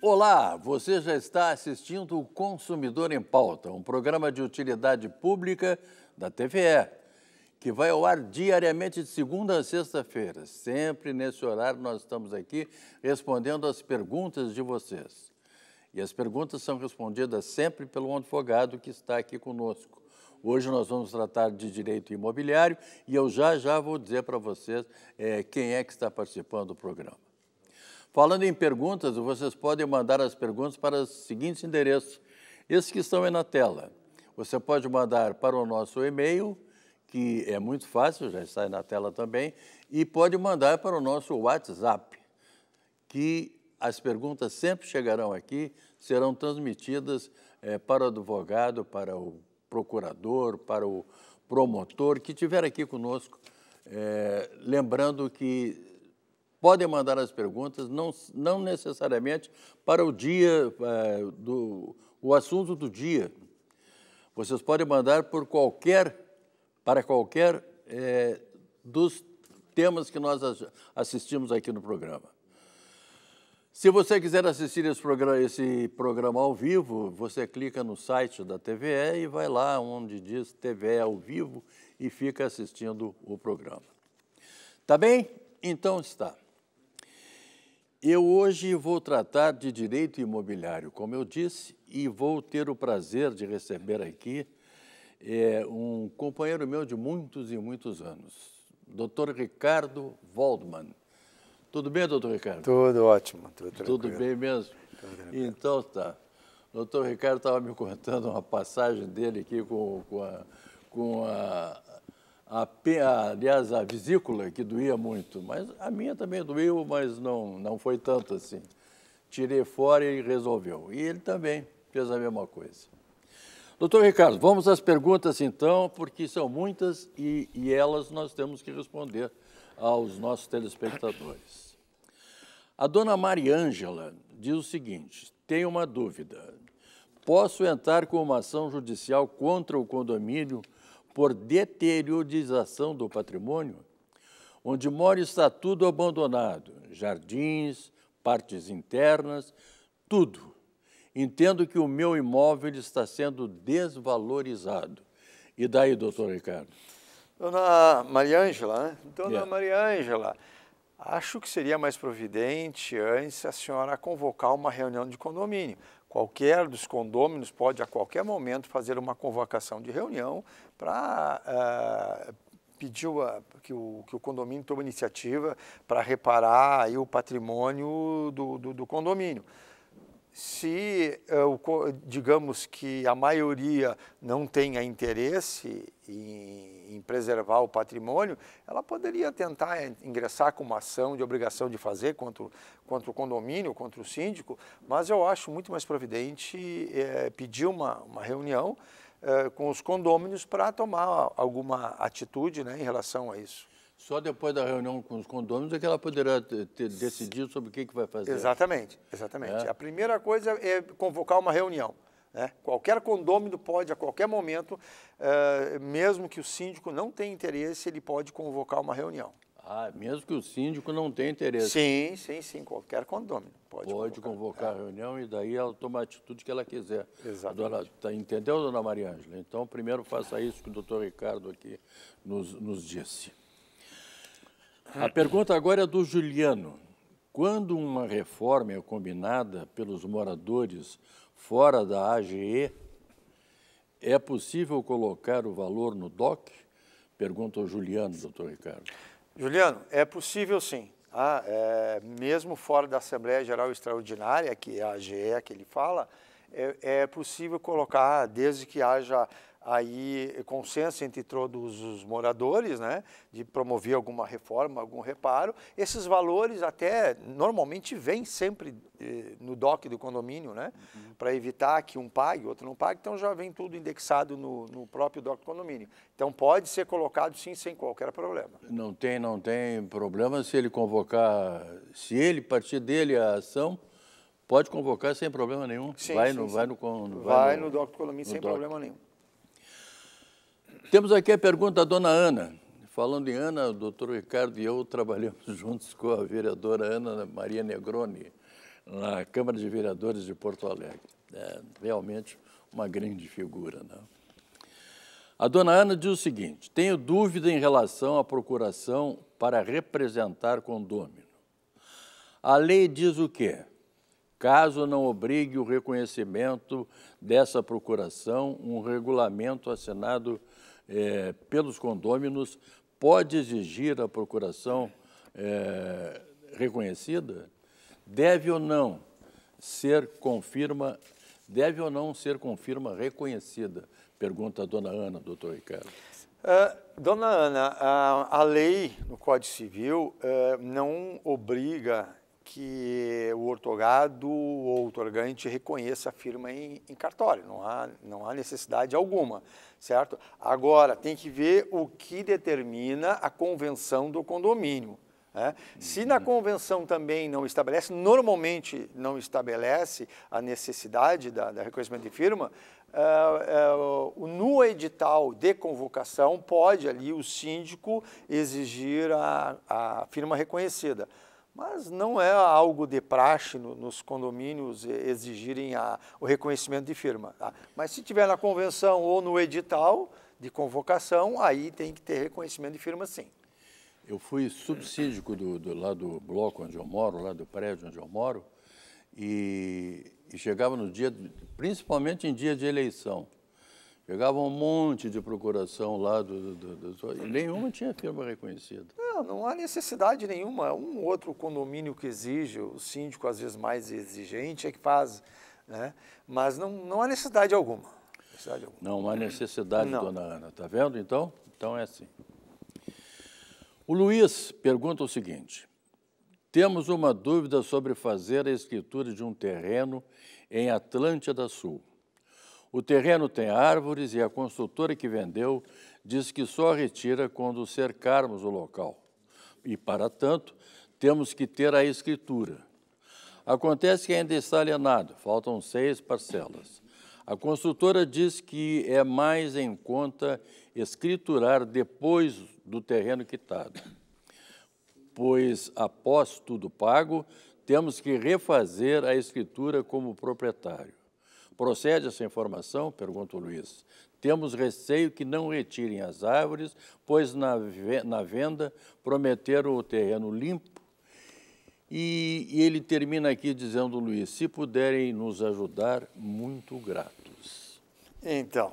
Olá, você já está assistindo o Consumidor em Pauta, um programa de utilidade pública da TVE, que vai ao ar diariamente de segunda a sexta-feira. Sempre nesse horário nós estamos aqui respondendo as perguntas de vocês. E as perguntas são respondidas sempre pelo advogado que está aqui conosco. Hoje nós vamos tratar de direito imobiliário e eu já já vou dizer para vocês é, quem é que está participando do programa. Falando em perguntas, vocês podem mandar as perguntas para os seguintes endereços. Esses que estão aí na tela. Você pode mandar para o nosso e-mail, que é muito fácil, já está aí na tela também, e pode mandar para o nosso WhatsApp, que as perguntas sempre chegarão aqui, serão transmitidas é, para o advogado, para o procurador, para o promotor que estiver aqui conosco. É, lembrando que podem mandar as perguntas, não, não necessariamente para o dia, é, do, o assunto do dia. Vocês podem mandar por qualquer, para qualquer dos temas que nós assistimos aqui no programa. Se você quiser assistir esse programa, esse programa, ao vivo, você clica no site da TVE e vai lá onde diz TVE ao vivo e fica assistindo o programa. Tá bem? Então está. Eu hoje vou tratar de direito imobiliário, como eu disse, e vou ter o prazer de receber aqui é, um companheiro meu de muitos e muitos anos, Dr. Ricardo Waldman. Tudo bem, doutor Ricardo? Tudo ótimo, tudo tranquilo. Tudo bem mesmo? Tudo então tá. O doutor Ricardo estava me contando uma passagem dele aqui com, com, a, com a, a, a, aliás, a vesícula, que doía muito. Mas a minha também doeu, mas não, não foi tanto assim. Tirei fora e resolveu. E ele também fez a mesma coisa. Doutor Ricardo, vamos às perguntas então, porque são muitas e, e elas nós temos que responder aos nossos telespectadores. A dona Mariângela diz o seguinte: tenho uma dúvida. Posso entrar com uma ação judicial contra o condomínio por deteriorização do patrimônio? Onde moro está tudo abandonado: jardins, partes internas, tudo. Entendo que o meu imóvel está sendo desvalorizado. E daí, doutor Ricardo? Dona Mariângela, né? Então, dona yeah. É. Mariângela. Acho que seria mais providente antes a senhora convocar uma reunião de condomínio. Qualquer dos condôminos pode, a qualquer momento, fazer uma convocação de reunião para uh, eh, pedir a, que, o, que o condomínio tome iniciativa para reparar aí o patrimônio do, do, do condomínio se, eh, digamos que a maioria não tenha interesse em em, preservar o patrimônio, ela poderia tentar ingressar com uma ação de obrigação de fazer contra, contra o condomínio, contra o síndico, mas eu acho muito mais providente é, pedir uma, uma reunião é, com os condôminos para tomar alguma atitude né, em relação a isso. Só depois da reunião com os condôminos é que ela poderá ter decidido sobre o que, que vai fazer. Exatamente, exatamente. É. A primeira coisa é convocar uma reunião. Né? Qualquer condômino pode, a qualquer momento, eh, mesmo que o síndico não tenha interesse, ele pode convocar uma reunião. Ah, mesmo que o síndico não tenha interesse. Sim, sim, sim, qualquer condômino pode, pode convocar. convocar é. a reunião e daí ela toma a atitude que ela quiser. Exato. tá, entendeu, dona Maria Ângela? Então, primeiro faça isso que o doutor Ricardo aqui nos, nos disse. A pergunta agora é do Juliano. Quando uma reforma é combinada pelos moradores fora da AGE, é possível colocar o valor no DOC? Pergunta o Juliano, doutor Ricardo. Juliano, é possível sim. Ah, é, mesmo fora da Assembleia Geral Extraordinária, que é a AGE que ele fala, é, é possível colocar, desde que haja aí eh, consenso entre todos os moradores, né, de promover alguma reforma, algum reparo. Esses valores até normalmente vêm sempre eh, no DOC do condomínio, né, uhum. para evitar que um pague, outro não pague, então já vem tudo indexado no, no, próprio DOC do condomínio. Então pode ser colocado sim, sem qualquer problema. Não tem, não tem problema se ele convocar, se ele partir dele a ação, pode convocar sem problema nenhum. Sim, vai, sim, no, sim. vai no, vai no, vai no, DOC do condomínio sem DOC. problema nenhum. Temos aqui a pergunta da dona Ana. Falando em Ana, o doutor Ricardo e eu trabalhamos juntos com a vereadora Ana Maria Negroni na Câmara de Vereadores de Porto Alegre. É realmente uma grande figura. Né? A dona Ana diz o seguinte: tenho dúvida em relação à procuração para representar condômino. A lei diz o quê? Caso não obrigue o reconhecimento dessa procuração, um regulamento assinado é, pelos condôminos pode exigir a procuração é, reconhecida? Deve ou não ser confirma, deve ou não ser confirma reconhecida? Pergunta a dona Ana, doutor Ricardo. Uh, dona Ana, a, a, lei no Código Civil uh, não obriga que o ortogado ou otorgante reconheça a firma em, em, cartório, não há, não há necessidade alguma, certo? Agora, tem que ver o que determina a convenção do condomínio. É. Se na uhum. convenção também não estabelece, normalmente não estabelece a necessidade da, da reconhecimento de firma, uh, uh, no edital de convocação pode ali o síndico exigir a, a firma reconhecida. Mas não é algo de praxe no, nos condomínios exigirem a, o reconhecimento de firma. Tá? Mas se tiver na convenção ou no edital de convocação, aí tem que ter reconhecimento de firma sim. Eu fui subsídico do, do, lá do bloco onde eu moro, lá do prédio onde eu moro, e, e chegava no dia, principalmente em dia de eleição, chegava um monte de procuração lá, do, do, do, do e nenhuma tinha firma reconhecida. Não, não há necessidade nenhuma. Um outro condomínio que exige, o síndico às vezes mais exigente é que faz, né? mas não, não há necessidade alguma. Necessidade alguma. Não há necessidade, não. dona Ana, tá vendo então? Então é assim. O Luiz pergunta o seguinte, temos uma dúvida sobre fazer a escritura de um terreno em Atlântida Sul. O terreno tem árvores e a construtora que vendeu diz que só retira quando cercarmos o local e, para tanto, temos que ter a escritura. Acontece que ainda está alienado, faltam seis parcelas. A construtora diz que é mais em conta escriturar depois do terreno quitado, pois após tudo pago, temos que refazer a escritura como proprietário. Procede essa informação? Pergunta o Luiz. Temos receio que não retirem as árvores, pois na, na venda prometeram o terreno limpo. E, e ele termina aqui dizendo, Luiz, se puderem nos ajudar, muito gratos. Então,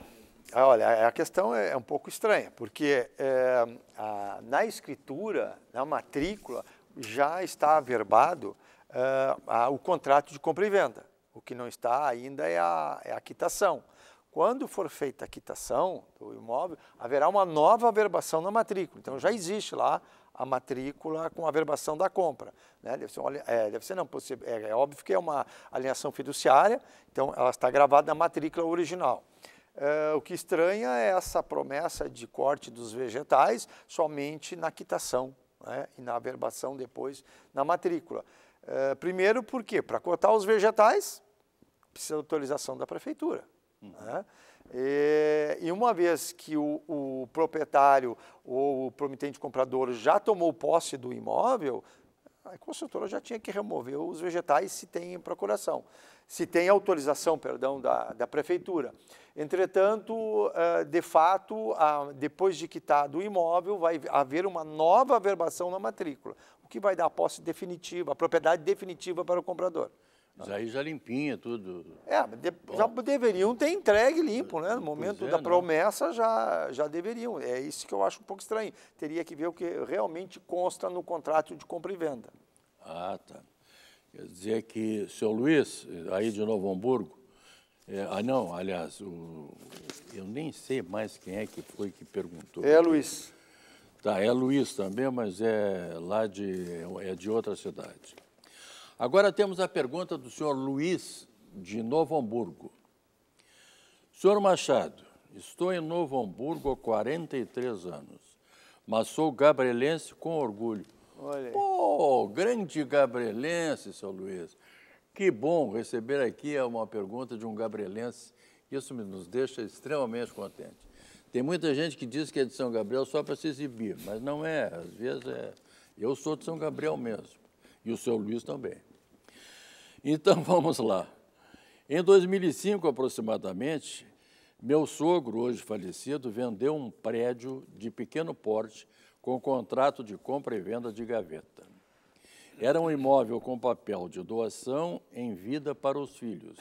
olha, a questão é, é um pouco estranha, porque é, a, na escritura, na matrícula, já está averbado é, a, o contrato de compra e venda. O que não está ainda é a, é a quitação. Quando for feita a quitação do imóvel, haverá uma nova averbação na matrícula. Então já existe lá a matrícula com a averbação da compra. Né? Deve, ser uma, é, deve ser, não, possível, é, é, óbvio que é uma alienação fiduciária, então ela está gravada na matrícula original. É, o que estranha é essa promessa de corte dos vegetais somente na quitação né? e na averbação depois na matrícula. Eh, primeiro, por quê? Para cortar os vegetais, precisa de autorização da prefeitura. Uhum. Né? E, e, uma vez que o, o proprietário ou o promitente comprador já tomou posse do imóvel, a construtora já tinha que remover os vegetais se tem procuração, se tem autorização, perdão, da, da prefeitura. Entretanto, eh, de fato, depois de quitado o imóvel, vai haver uma nova averbação na matrícula, o que vai dar a posse definitiva, a propriedade definitiva para o comprador. Aí já limpinha tudo. É, já deveriam ter entregue limpo, né? No momento é, da né? promessa já, já deveriam. É isso que eu acho um pouco estranho. Teria que ver o que realmente consta no contrato de compra e venda. Ah, tá. Quer dizer que, senhor Luiz, aí de Novo Hamburgo, é, ah, não, aliás, o, eu nem sei mais quem é que foi que perguntou. É Luiz. Tá, é Luiz também, mas é lá de, é de outra cidade. Agora temos a pergunta do senhor Luiz, de Novo Hamburgo. Senhor Machado, estou em Novo Hamburgo há 43 anos, mas sou gabrielense com orgulho. Olha. Pô, grande gabrielense, seu Luiz. Que bom receber aqui uma pergunta de um gabrielense. Isso nos deixa extremamente contente. Tem muita gente que diz que é de São Gabriel só para se exibir, mas não é. Às vezes é. Eu sou de São Gabriel mesmo. E o seu Luiz também. Então vamos lá. Em 2005 aproximadamente, meu sogro, hoje falecido, vendeu um prédio de pequeno porte com contrato de compra e venda de gaveta. Era um imóvel com papel de doação em vida para os filhos.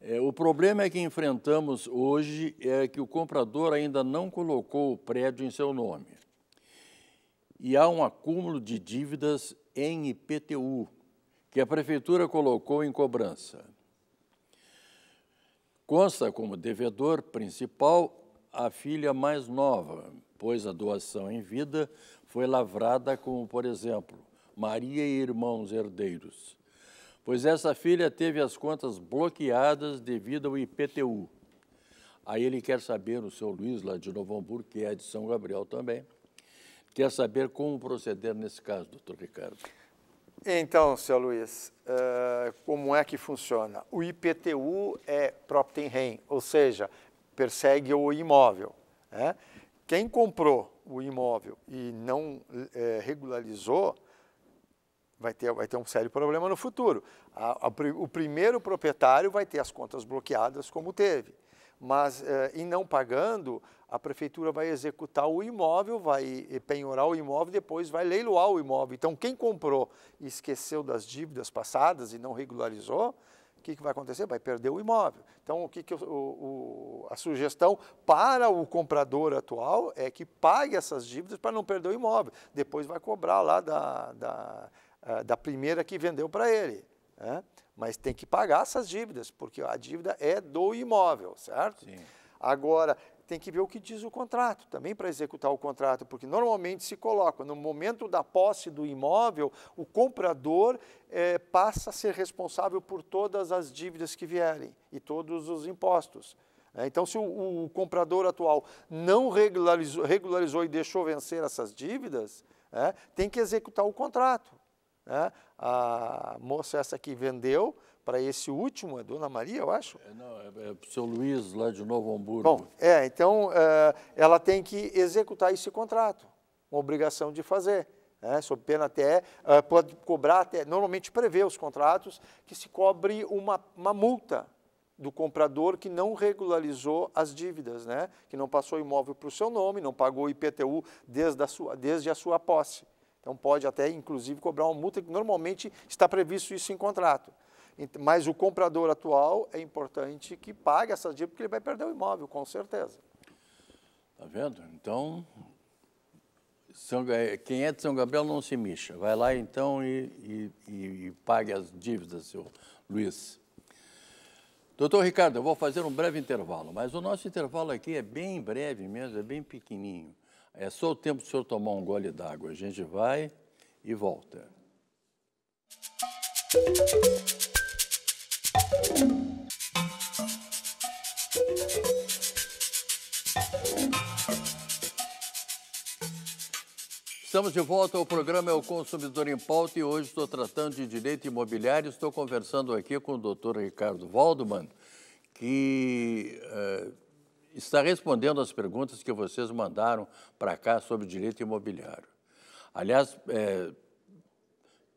É, o problema é que enfrentamos hoje é que o comprador ainda não colocou o prédio em seu nome e há um acúmulo de dívidas em IPTU, que a Prefeitura colocou em cobrança. Consta como devedor principal a filha mais nova, pois a doação em vida foi lavrada como, por exemplo, Maria e Irmãos Herdeiros, pois essa filha teve as contas bloqueadas devido ao IPTU. Aí ele quer saber, o seu Luiz, lá de Novo Hamburgo, que é de São Gabriel também, Quer saber como proceder nesse caso, doutor Ricardo? Então, seu Luiz, eh, como é que funciona? O IPTU é property in rem, ou seja, persegue o imóvel. Né? Quem comprou o imóvel e não eh, regularizou, vai ter, vai ter um sério problema no futuro. A, a, o primeiro proprietário vai ter as contas bloqueadas, como teve. Mas, em eh, não pagando, a prefeitura vai executar o imóvel, vai penhorar o imóvel, depois vai leiloar o imóvel. Então, quem comprou e esqueceu das dívidas passadas e não regularizou, o que, que vai acontecer? Vai perder o imóvel. Então, o que, que o, o, a sugestão para o comprador atual é que pague essas dívidas para não perder o imóvel. Depois vai cobrar lá da, da, da primeira que vendeu para ele. Né? Mas tem que pagar essas dívidas, porque a dívida é do imóvel, certo? Sim. Agora, tem que ver o que diz o contrato também para executar o contrato, porque normalmente se coloca no momento da posse do imóvel, o comprador é, passa a ser responsável por todas as dívidas que vierem e todos os impostos. É, então, se o, o, comprador atual não regularizou, regularizou, e deixou vencer essas dívidas, é, tem que executar o contrato. Né? A moça essa que vendeu, para esse último, é Dona Maria, eu acho? É, não, é, é o seu Luiz, lá de Novo Hamburgo. Bom, é, então é, ela tem que executar esse contrato, uma obrigação de fazer. Né, sob pena até, é, pode cobrar até, normalmente prevê os contratos, que se cobre uma, uma multa do comprador que não regularizou as dívidas, né, que não passou imóvel para o seu nome, não pagou IPTU desde a sua, desde a sua posse. Então pode até, inclusive, cobrar uma multa, que normalmente está previsto isso em contrato. Mas o comprador atual é importante que pague essa dívida, porque ele vai perder o imóvel, com certeza. Está vendo? Então, São, quem é de São Gabriel não se mexa. Vai lá, então, e, e, e pague as dívidas, seu Luiz. Doutor Ricardo, eu vou fazer um breve intervalo, mas o nosso intervalo aqui é bem breve mesmo, é bem pequenininho. É só o tempo do senhor tomar um gole d'água. A gente vai e volta. Música Estamos de volta ao programa É o Consumidor em Pauta e hoje estou tratando de direito imobiliário. Estou conversando aqui com o doutor Ricardo Valdeman, que uh, está respondendo as perguntas que vocês mandaram para cá sobre direito imobiliário. Aliás, é,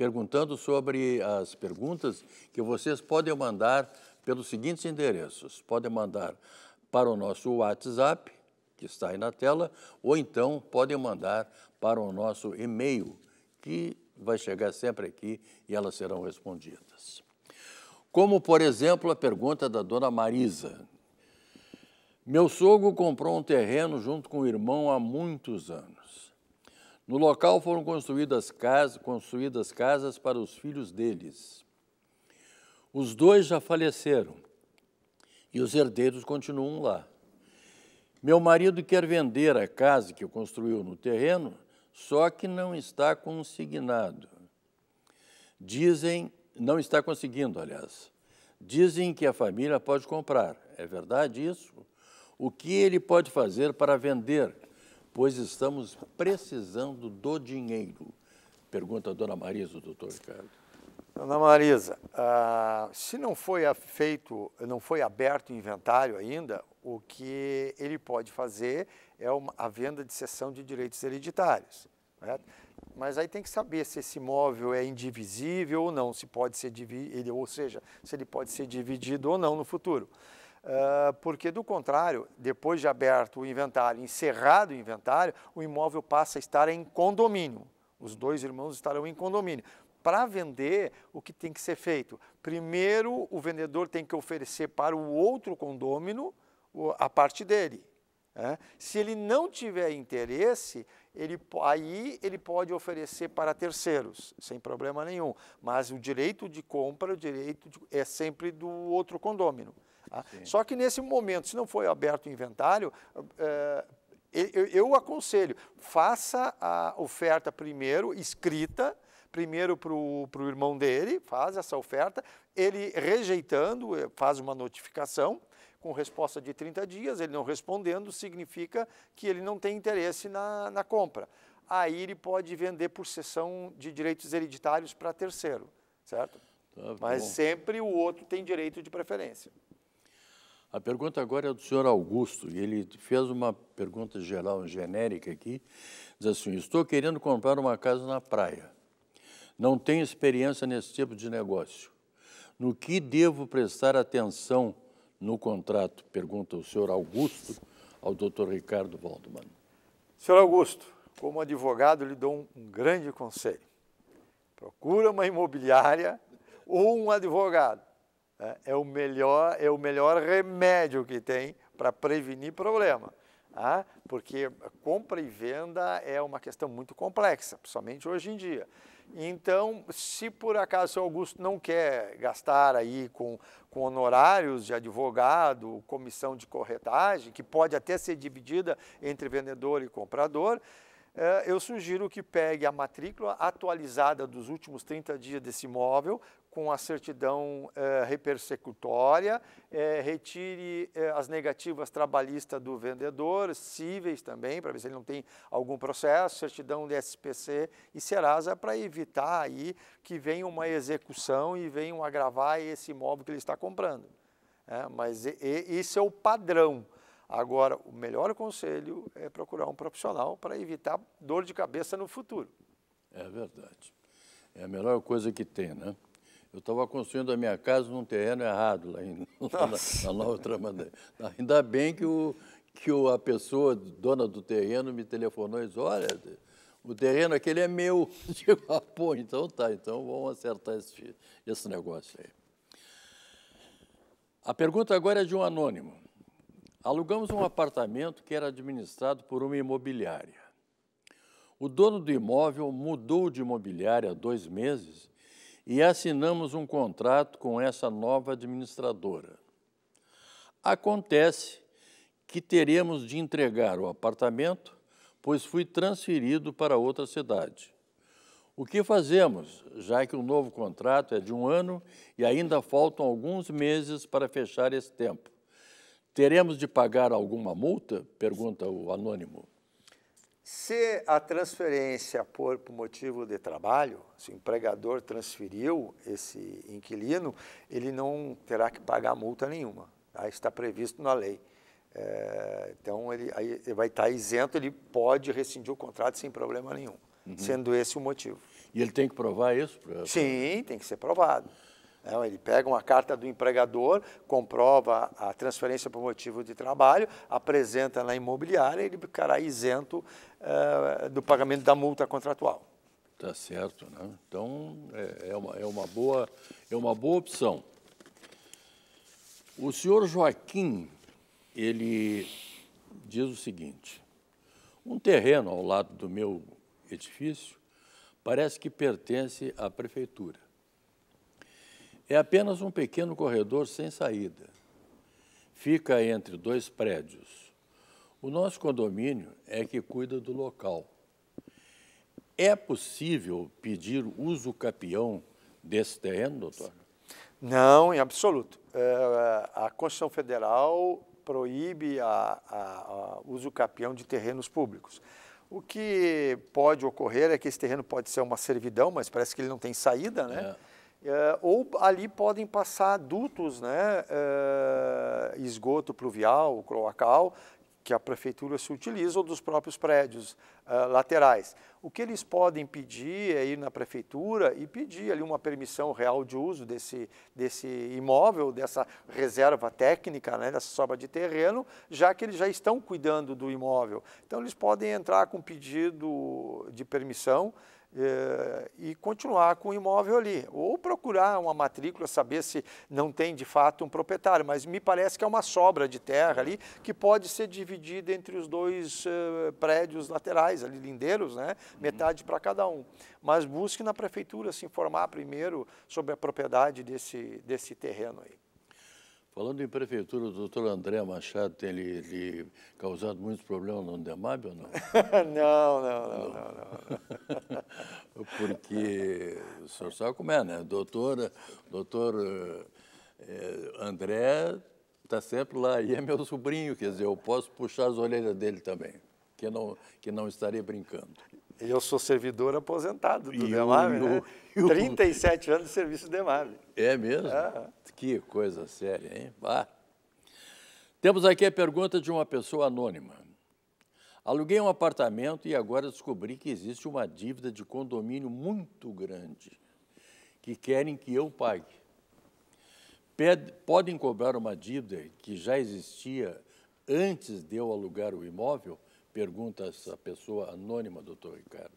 perguntando sobre as perguntas que vocês podem mandar pelos seguintes endereços. Podem mandar para o nosso WhatsApp, que está aí na tela, ou então podem mandar para o nosso e-mail, que vai chegar sempre aqui e elas serão respondidas. Como, por exemplo, a pergunta da dona Marisa. Meu sogro comprou um terreno junto com o irmão há muitos anos. No local foram construídas casas, construídas casas para os filhos deles. Os dois já faleceram e os herdeiros continuam lá. Meu marido quer vender a casa que construiu no terreno, só que não está consignado. Dizem, não está conseguindo, aliás. Dizem que a família pode comprar. É verdade isso? O que ele pode fazer para vender? pois estamos precisando do dinheiro. Pergunta a dona Marisa, o doutor Ricardo. Dona Marisa, ah, se não foi feito, não foi aberto o inventário ainda, o que ele pode fazer é uma, a venda de cessão de direitos hereditários. Mas aí tem que saber se esse imóvel é indivisível ou não, se pode ser ele, ou seja, se ele pode ser dividido ou não no futuro. Ah, porque, do contrário, depois de aberto o inventário, encerrado o inventário, o imóvel passa a estar em condomínio. Os dois irmãos estarão em condomínio. Para vender, o que tem que ser feito? Primeiro, o vendedor tem que oferecer para o outro condômino a parte dele. Né? Se ele não tiver interesse, ele, aí ele pode oferecer para terceiros, sem problema nenhum. Mas o direito de compra, o direito de, é sempre do outro condômino. Tá? Só que nesse momento, se não foi aberto o inventário, é, eu, eu, aconselho, faça a oferta primeiro, escrita, primeiro para o irmão dele, faz essa oferta, ele rejeitando, eh, faz uma notificação com resposta de 30 dias, ele não respondendo, significa que ele não tem interesse na, na compra. Aí ele pode vender por cessão de direitos hereditários para terceiro, certo? Tá, tá Mas sempre o outro tem direito de preferência. A pergunta agora é do senhor Augusto, e ele fez uma pergunta geral, genérica aqui. Diz assim: Estou querendo comprar uma casa na praia. Não tenho experiência nesse tipo de negócio. No que devo prestar atenção no contrato? Pergunta o senhor Augusto ao doutor Ricardo Waldman. Senhor Augusto, como advogado, lhe dou um grande conselho. Procura uma imobiliária ou um advogado né, é o melhor, é o melhor remédio que tem para prevenir problema. Ah, porque compra e venda é uma questão muito complexa, principalmente hoje em dia. Então, se por acaso o seu Augusto não quer gastar aí com, com honorários de advogado, comissão de corretagem, que pode até ser dividida entre vendedor e comprador, é, eu sugiro que pegue a matrícula atualizada dos últimos 30 dias desse imóvel, com a certidão é, repersecutória, é, retire é, as negativas trabalhistas do vendedor, cíveis também, para ver se ele não tem algum processo, certidão de SPC e Serasa, para evitar aí que venha uma execução e venham agravar esse imóvel que ele está comprando. Né? mas isso esse é o padrão. Agora, o melhor conselho é procurar um profissional para evitar dor de cabeça no futuro. É verdade. É a melhor coisa que tem, né? Eu estava construindo a minha casa num terreno errado lá, em, lá, na, outra maneira. Ainda bem que, o, que o, a pessoa, dona do terreno, me telefonou e disse, olha, o terreno aquele é meu. Eu digo, ah, pô, então tá, então vamos acertar esse, esse negócio aí. A pergunta agora é de um anônimo. Alugamos um apartamento que era administrado por uma imobiliária. O dono do imóvel mudou de imobiliária há dois meses e assinamos um contrato com essa nova administradora. Acontece que teremos de entregar o apartamento, pois fui transferido para outra cidade. O que fazemos, já que o novo contrato é de um ano e ainda faltam alguns meses para fechar esse tempo? Teremos de pagar alguma multa? Pergunta o anônimo. Se a transferência for por motivo de trabalho, se o empregador transferiu esse inquilino, ele não terá que pagar multa nenhuma. Tá? Está previsto na lei. É, então, ele, aí, ele vai estar isento, ele pode rescindir o contrato sem problema nenhum, uhum. sendo esse o motivo. E ele tem que provar isso? Pra... Sim, tem que ser provado. Não, né? ele pega uma carta do empregador, comprova a transferência por motivo de trabalho, apresenta na imobiliária e ele ficará é isento uh, do pagamento da multa contratual. Tá certo, né? Então é, é, uma, é, uma, boa, é uma boa opção. O senhor Joaquim, ele diz o seguinte: um terreno ao lado do meu edifício parece que pertence à prefeitura é apenas um pequeno corredor sem saída. Fica entre dois prédios. O nosso condomínio é que cuida do local. É possível pedir uso capião desse terreno, doutor? Não, em absoluto. É, a Constituição Federal proíbe a, a, a uso capião de terrenos públicos. O que pode ocorrer é que esse terreno pode ser uma servidão, mas parece que ele não tem saída, né? É é, ou ali podem passar dutos, né, é, esgoto pluvial, cloacal, que a prefeitura se utiliza, ou dos próprios prédios é, laterais. O que eles podem pedir é ir na prefeitura e pedir ali uma permissão real de uso desse, desse imóvel, dessa reserva técnica, né, dessa sobra de terreno, já que eles já estão cuidando do imóvel. Então, eles podem entrar com pedido de permissão é, e continuar com o imóvel ali. Ou procurar uma matrícula, saber se não tem de fato um proprietário, mas me parece que é uma sobra de terra ali que pode ser dividida entre os dois uh, prédios laterais, ali lindeiros, né? Uhum. metade para cada um. Mas busque na prefeitura se informar primeiro sobre a propriedade desse, desse terreno aí. Falando em prefeitura, o doutor André Machado tem lhe, lhe causado muitos problemas no Demab ou não? não, não, não, não, não, não. Porque o senhor sabe como é, né? Doutor, doutor eh, André está sempre lá e é meu sobrinho, quer dizer, eu posso puxar as orelhas dele também, que não, que não estaria brincando. Eu sou servidor aposentado do Demave, né? 37 anos de serviço do Demave. É mesmo? Que coisa séria, hein? Vá. Temos aqui a pergunta de uma pessoa anônima. Aluguei um apartamento e agora descobri que existe uma dívida de condomínio muito grande que querem que eu pague. podem cobrar uma dívida que já existia antes de eu alugar o imóvel Pergunta essa pessoa anônima, doutor Ricardo.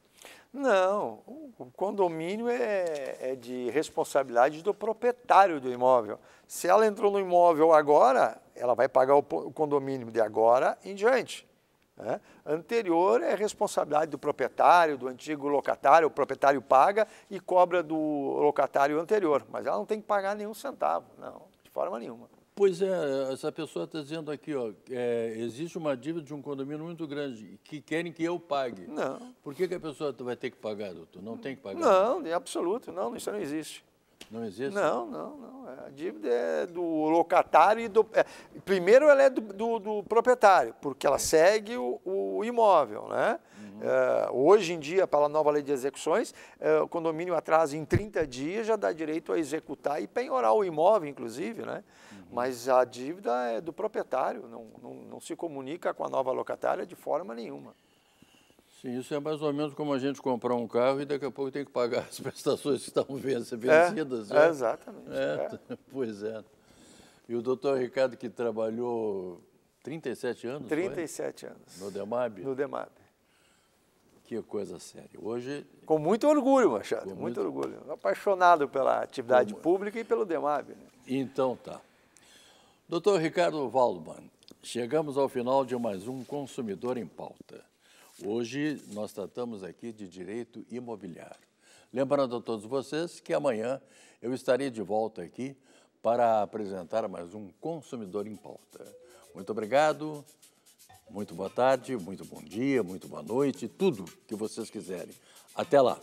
Não, o condomínio é, é, de responsabilidade do proprietário do imóvel. Se ela entrou no imóvel agora, ela vai pagar o, o condomínio de agora em diante. Né? Anterior é responsabilidade do proprietário, do antigo locatário, o proprietário paga e cobra do locatário anterior, mas ela não tem que pagar nenhum centavo, não, de forma nenhuma. Pois é, essa pessoa está dizendo aqui, ó, é, existe uma dívida de um condomínio muito grande que querem que eu pague. Não. Por que, que a pessoa vai ter que pagar, doutor? Não tem que pagar? Não, em é absoluto, não, isso não existe. Não existe? Não, não, não. É, a dívida é do locatário e do. É, primeiro ela é do, do, do, proprietário, porque ela segue o, o imóvel. Né? Uhum. É, hoje em dia, pela nova lei de execuções, é, o condomínio atrasa em 30 dias, já dá direito a executar e penhorar o imóvel, inclusive. Né? mas a dívida é do proprietário, não, não, não, se comunica com a nova locatária de forma nenhuma. Sim, isso é mais ou menos como a gente comprar um carro e daqui a pouco tem que pagar as prestações que estão é, vencidas. É, é? é exatamente. É, é. pois é. E o doutor Ricardo, que trabalhou 37 anos? 37 foi? anos. No DEMAB? No DEMAB. Que coisa séria. Hoje. Com muito orgulho, Machado, muito, muito, orgulho. Apaixonado pela atividade Como... É? pública e pelo DEMAB. Né? Então tá. Doutor Ricardo Waldman, chegamos ao final de mais um Consumidor em Pauta. Hoje nós tratamos aqui de direito imobiliário. Lembrando a todos vocês que amanhã eu estarei de volta aqui para apresentar mais um Consumidor em Pauta. Muito obrigado, muito boa tarde, muito bom dia, muito boa noite, tudo que vocês quiserem. Até lá!